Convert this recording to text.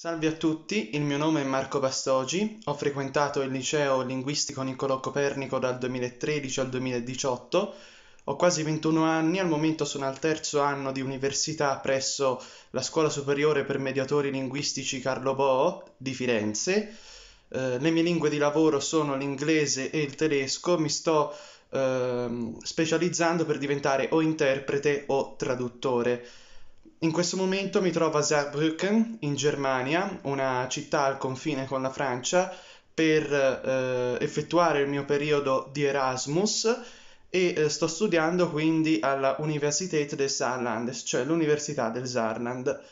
Salve a tutti, il mio nome è Marco Bastogi, ho frequentato il liceo linguistico Niccolò Copernico dal 2013 al 2018, ho quasi 21 anni, al momento sono al terzo anno di università presso la Scuola Superiore per Mediatori Linguistici Carlo Boo di Firenze. Eh, le mie lingue di lavoro sono l'inglese e il tedesco, mi sto eh, specializzando per diventare o interprete o traduttore. In questo momento mi trovo a Saarbrücken, in Germania, una città al confine con la Francia, per eh, effettuare il mio periodo di Erasmus e eh, sto studiando quindi alla Universität des Saarlandes, cioè l'Università del Saarland.